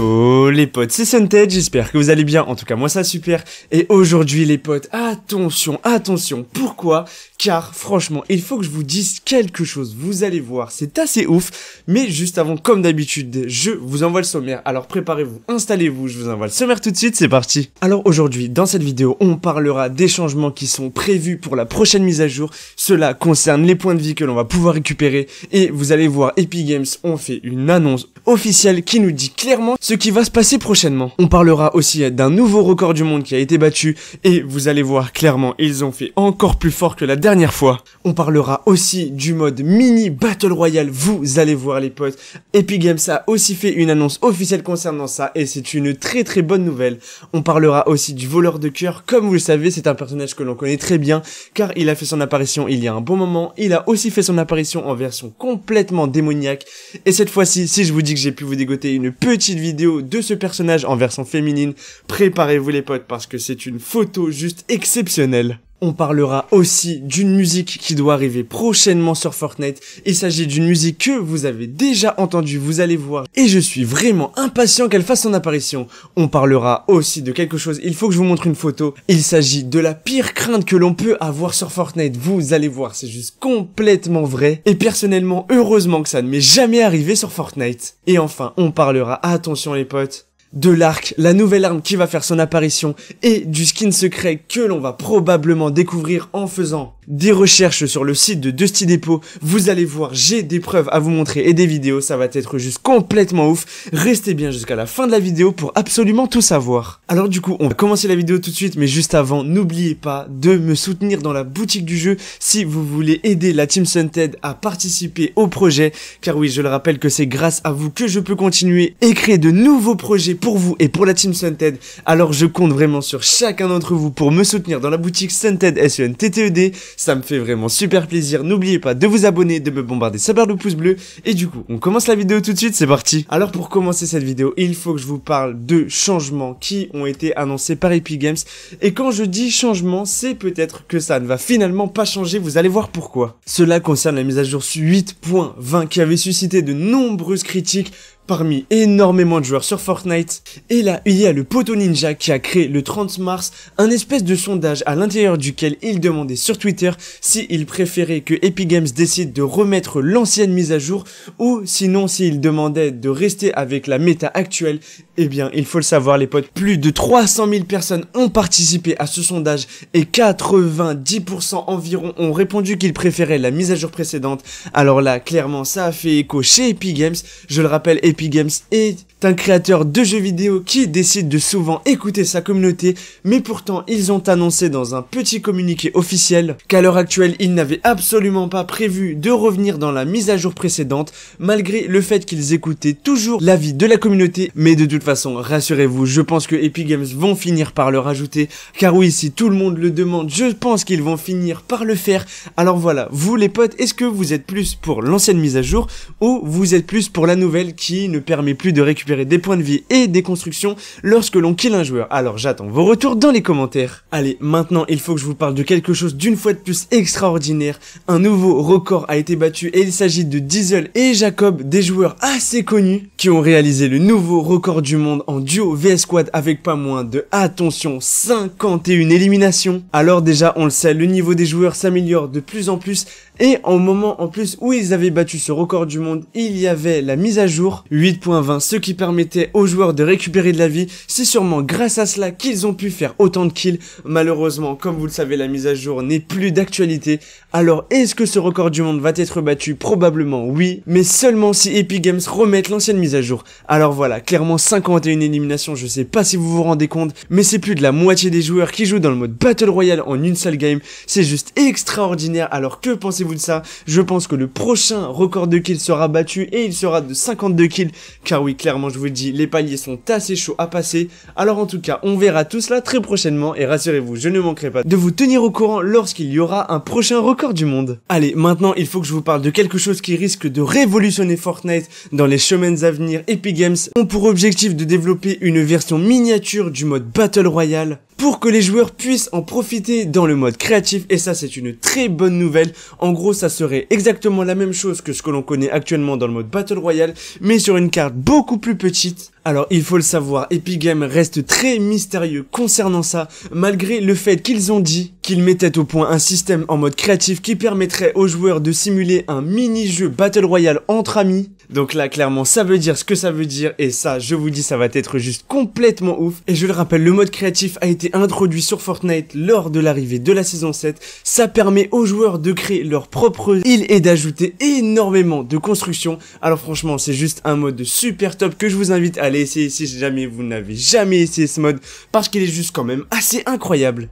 Show! les potes, c'est SunTed, j'espère que vous allez bien, en tout cas moi ça super, et aujourd'hui les potes, attention, attention, pourquoi Car franchement, il faut que je vous dise quelque chose, vous allez voir, c'est assez ouf, mais juste avant, comme d'habitude, je vous envoie le sommaire, alors préparez-vous, installez-vous, je vous envoie le sommaire tout de suite, c'est parti Alors aujourd'hui, dans cette vidéo, on parlera des changements qui sont prévus pour la prochaine mise à jour, cela concerne les points de vie que l'on va pouvoir récupérer, et vous allez voir, Epic Games ont fait une annonce officielle qui nous dit clairement ce qui va se passer prochainement, on parlera aussi d'un nouveau record du monde qui a été battu et vous allez voir clairement, ils ont fait encore plus fort que la dernière fois. On parlera aussi du mode mini Battle Royale, vous allez voir les potes. Epic Games a aussi fait une annonce officielle concernant ça et c'est une très très bonne nouvelle. On parlera aussi du voleur de cœur, comme vous le savez, c'est un personnage que l'on connaît très bien car il a fait son apparition il y a un bon moment, il a aussi fait son apparition en version complètement démoniaque et cette fois-ci, si je vous dis que j'ai pu vous dégoter une petite vidéo de ce personnage en version féminine. Préparez-vous les potes parce que c'est une photo juste exceptionnelle. On parlera aussi d'une musique qui doit arriver prochainement sur Fortnite. Il s'agit d'une musique que vous avez déjà entendue, vous allez voir. Et je suis vraiment impatient qu'elle fasse son apparition. On parlera aussi de quelque chose, il faut que je vous montre une photo. Il s'agit de la pire crainte que l'on peut avoir sur Fortnite. Vous allez voir, c'est juste complètement vrai. Et personnellement, heureusement que ça ne m'est jamais arrivé sur Fortnite. Et enfin, on parlera, attention les potes, de l'arc, la nouvelle arme qui va faire son apparition, et du skin secret que l'on va probablement découvrir en faisant des recherches sur le site de Dusty Depot. Vous allez voir, j'ai des preuves à vous montrer et des vidéos, ça va être juste complètement ouf. Restez bien jusqu'à la fin de la vidéo pour absolument tout savoir. Alors du coup, on va commencer la vidéo tout de suite, mais juste avant, n'oubliez pas de me soutenir dans la boutique du jeu si vous voulez aider la Team Sunted à participer au projet, car oui, je le rappelle que c'est grâce à vous que je peux continuer et créer de nouveaux projets pour vous et pour la Team Sunted, alors je compte vraiment sur chacun d'entre vous pour me soutenir dans la boutique Sunted S-U-N-T-T-E-D, e ça me fait vraiment super plaisir, n'oubliez pas de vous abonner, de me bombarder ça barre de pouce bleu, et du coup, on commence la vidéo tout de suite, c'est parti Alors pour commencer cette vidéo, il faut que je vous parle de changements qui ont été annoncés par Epic Games. Et quand je dis changement, c'est peut-être que ça ne va finalement pas changer, vous allez voir pourquoi. Cela concerne la mise à jour 8.20 qui avait suscité de nombreuses critiques parmi énormément de joueurs sur Fortnite. Et là, il y a le poteau ninja qui a créé le 30 mars un espèce de sondage à l'intérieur duquel il demandait sur Twitter s'il préférait que Epic Games décide de remettre l'ancienne mise à jour ou sinon s'il demandait de rester avec la méta actuelle. Eh bien, il faut le savoir les potes, plus de 300 000 personnes ont participé à ce sondage et 90% environ ont répondu qu'ils préféraient la mise à jour précédente. Alors là, clairement, ça a fait écho chez Epic Games. Je le rappelle, Epic Epic Games et un créateur de jeux vidéo qui décide de souvent écouter sa communauté, mais pourtant ils ont annoncé dans un petit communiqué officiel qu'à l'heure actuelle ils n'avaient absolument pas prévu de revenir dans la mise à jour précédente, malgré le fait qu'ils écoutaient toujours l'avis de la communauté, mais de toute façon rassurez-vous, je pense que Epic Games vont finir par le rajouter, car oui si tout le monde le demande, je pense qu'ils vont finir par le faire, alors voilà, vous les potes, est-ce que vous êtes plus pour l'ancienne mise à jour, ou vous êtes plus pour la nouvelle qui ne permet plus de récupérer des points de vie et des constructions lorsque l'on kill un joueur. Alors j'attends vos retours dans les commentaires. Allez, maintenant il faut que je vous parle de quelque chose d'une fois de plus extraordinaire. Un nouveau record a été battu et il s'agit de Diesel et Jacob, des joueurs assez connus qui ont réalisé le nouveau record du monde en duo VS squad avec pas moins de, attention, 51 éliminations. Alors déjà, on le sait, le niveau des joueurs s'améliore de plus en plus et au moment en plus où ils avaient battu ce record du monde, il y avait la mise à jour 8.20, ce qui permettait aux joueurs de récupérer de la vie. C'est sûrement grâce à cela qu'ils ont pu faire autant de kills. Malheureusement, comme vous le savez, la mise à jour n'est plus d'actualité. Alors, est-ce que ce record du monde va être battu Probablement oui, mais seulement si Epic Games remettent l'ancienne mise à jour. Alors voilà, clairement 51 éliminations, je sais pas si vous vous rendez compte, mais c'est plus de la moitié des joueurs qui jouent dans le mode Battle Royale en une seule game. C'est juste extraordinaire, alors que pensez-vous de ça, je pense que le prochain record de kills sera battu et il sera de 52 kills, car oui, clairement, je vous le dis, les paliers sont assez chauds à passer. Alors en tout cas, on verra tout cela très prochainement et rassurez-vous, je ne manquerai pas de vous tenir au courant lorsqu'il y aura un prochain record du monde. Allez, maintenant, il faut que je vous parle de quelque chose qui risque de révolutionner Fortnite dans les chemins à venir. Epic Games ont pour objectif de développer une version miniature du mode Battle Royale pour que les joueurs puissent en profiter dans le mode créatif et ça c'est une très bonne nouvelle. En gros ça serait exactement la même chose que ce que l'on connaît actuellement dans le mode Battle Royale mais sur une carte beaucoup plus petite alors il faut le savoir, Epic Games reste très mystérieux concernant ça, malgré le fait qu'ils ont dit qu'ils mettaient au point un système en mode créatif qui permettrait aux joueurs de simuler un mini-jeu Battle Royale entre amis. Donc là clairement ça veut dire ce que ça veut dire et ça je vous dis ça va être juste complètement ouf. Et je le rappelle le mode créatif a été introduit sur Fortnite lors de l'arrivée de la saison 7. Ça permet aux joueurs de créer leur propre île et d'ajouter énormément de constructions. Alors franchement c'est juste un mode super top que je vous invite à allez si jamais vous n'avez jamais essayé ce mode parce qu'il est juste quand même assez incroyable.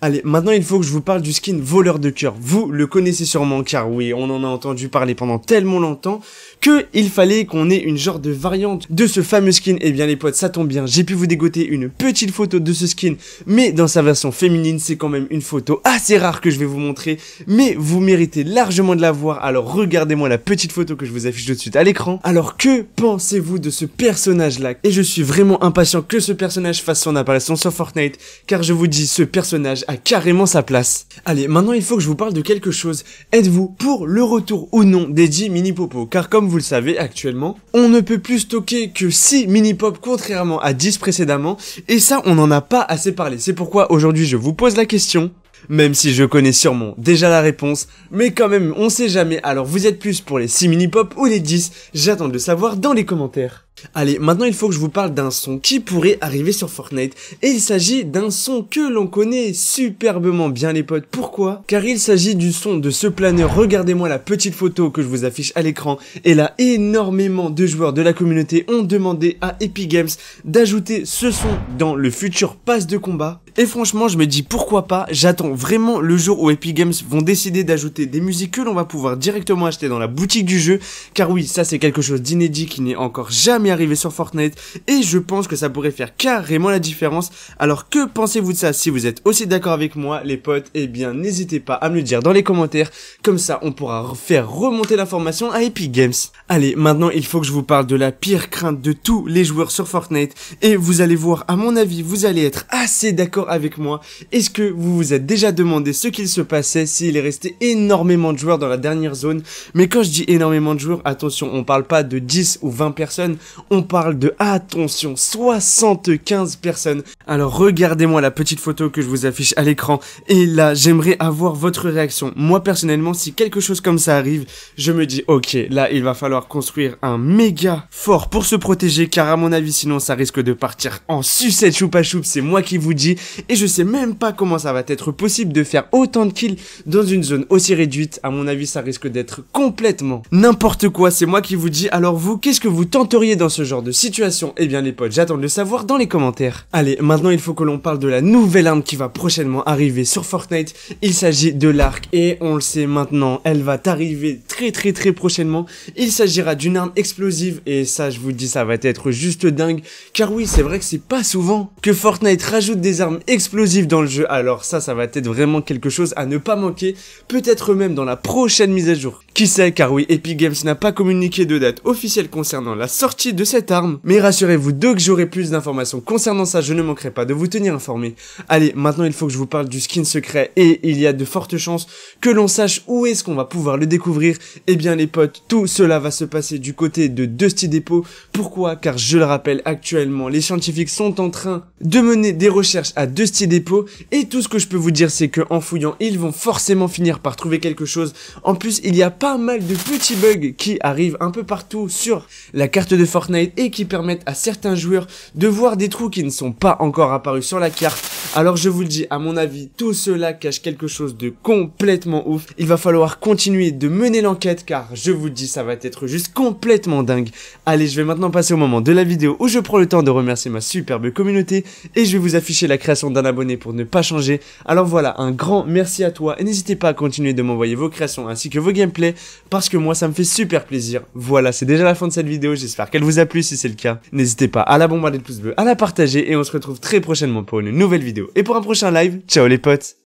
Allez, maintenant il faut que je vous parle du skin voleur de cœur. Vous le connaissez sûrement car oui, on en a entendu parler pendant tellement longtemps que il fallait qu'on ait une genre de variante de ce fameux skin. Et eh bien les potes, ça tombe bien, j'ai pu vous dégoter une petite photo de ce skin, mais dans sa version féminine, c'est quand même une photo assez rare que je vais vous montrer, mais vous méritez largement de la voir, alors regardez-moi la petite photo que je vous affiche tout de suite à l'écran. Alors que pensez-vous de ce personnage-là Et je suis vraiment impatient que ce personnage fasse son apparition sur Fortnite, car je vous dis, ce personnage a carrément sa place. Allez, maintenant il faut que je vous parle de quelque chose. Êtes-vous pour le retour ou non des 10 mini popo Car comme vous le savez actuellement, on ne peut plus stocker que 6 mini pop contrairement à 10 précédemment, et ça on n'en a pas assez parlé. C'est pourquoi aujourd'hui je vous pose la question, même si je connais sûrement déjà la réponse, mais quand même, on sait jamais, alors vous êtes plus pour les 6 mini-pop ou les 10, j'attends de le savoir dans les commentaires. Allez, maintenant il faut que je vous parle d'un son qui pourrait arriver sur Fortnite, et il s'agit d'un son que l'on connaît superbement bien les potes, pourquoi Car il s'agit du son de ce planeur, regardez-moi la petite photo que je vous affiche à l'écran, et là énormément de joueurs de la communauté ont demandé à Epic Games d'ajouter ce son dans le futur pass de combat, et franchement, je me dis pourquoi pas, j'attends vraiment le jour où Epic Games vont décider d'ajouter des musiques que l'on va pouvoir directement acheter dans la boutique du jeu, car oui, ça c'est quelque chose d'inédit qui n'est encore jamais arrivé sur Fortnite, et je pense que ça pourrait faire carrément la différence. Alors que pensez-vous de ça Si vous êtes aussi d'accord avec moi, les potes, eh bien n'hésitez pas à me le dire dans les commentaires, comme ça on pourra faire remonter l'information à Epic Games. Allez, maintenant il faut que je vous parle de la pire crainte de tous les joueurs sur Fortnite, et vous allez voir, à mon avis, vous allez être assez d'accord avec moi. Est-ce que vous vous êtes déjà demandé ce qu'il se passait s'il est resté énormément de joueurs dans la dernière zone Mais quand je dis énormément de joueurs, attention, on parle pas de 10 ou 20 personnes, on parle de, attention, 75 personnes. Alors regardez-moi la petite photo que je vous affiche à l'écran et là, j'aimerais avoir votre réaction. Moi personnellement, si quelque chose comme ça arrive, je me dis, ok, là, il va falloir construire un méga fort pour se protéger car à mon avis, sinon ça risque de partir en sucette choupa choup, c'est moi qui vous dis. Et je sais même pas comment ça va être possible de faire autant de kills dans une zone aussi réduite. À mon avis, ça risque d'être complètement n'importe quoi. C'est moi qui vous dis. Alors vous, qu'est-ce que vous tenteriez dans ce genre de situation Eh bien les potes, j'attends de le savoir dans les commentaires. Allez, maintenant il faut que l'on parle de la nouvelle arme qui va prochainement arriver sur Fortnite. Il s'agit de l'arc et on le sait maintenant, elle va arriver très très très prochainement. Il s'agira d'une arme explosive et ça, je vous dis, ça va être juste dingue. Car oui, c'est vrai que c'est pas souvent que Fortnite rajoute des armes explosif dans le jeu, alors ça, ça va être vraiment quelque chose à ne pas manquer, peut-être même dans la prochaine mise à jour. Qui sait, car oui, Epic Games n'a pas communiqué de date officielle concernant la sortie de cette arme, mais rassurez-vous, dès que j'aurai plus d'informations concernant ça, je ne manquerai pas de vous tenir informé. Allez, maintenant il faut que je vous parle du skin secret, et il y a de fortes chances que l'on sache où est-ce qu'on va pouvoir le découvrir. et eh bien les potes, tout cela va se passer du côté de Dusty Depot. Pourquoi Car je le rappelle, actuellement, les scientifiques sont en train de mener des recherches à de ce dépôt et tout ce que je peux vous dire c'est que en fouillant ils vont forcément finir par trouver quelque chose. En plus il y a pas mal de petits bugs qui arrivent un peu partout sur la carte de Fortnite et qui permettent à certains joueurs de voir des trous qui ne sont pas encore apparus sur la carte. Alors je vous le dis à mon avis tout cela cache quelque chose de complètement ouf. Il va falloir continuer de mener l'enquête car je vous dis ça va être juste complètement dingue. Allez je vais maintenant passer au moment de la vidéo où je prends le temps de remercier ma superbe communauté et je vais vous afficher la création d'un abonné pour ne pas changer. Alors voilà, un grand merci à toi et n'hésitez pas à continuer de m'envoyer vos créations ainsi que vos gameplays parce que moi ça me fait super plaisir. Voilà, c'est déjà la fin de cette vidéo, j'espère qu'elle vous a plu si c'est le cas. N'hésitez pas à la bombarder de pouces bleus, à la partager et on se retrouve très prochainement pour une nouvelle vidéo et pour un prochain live. Ciao les potes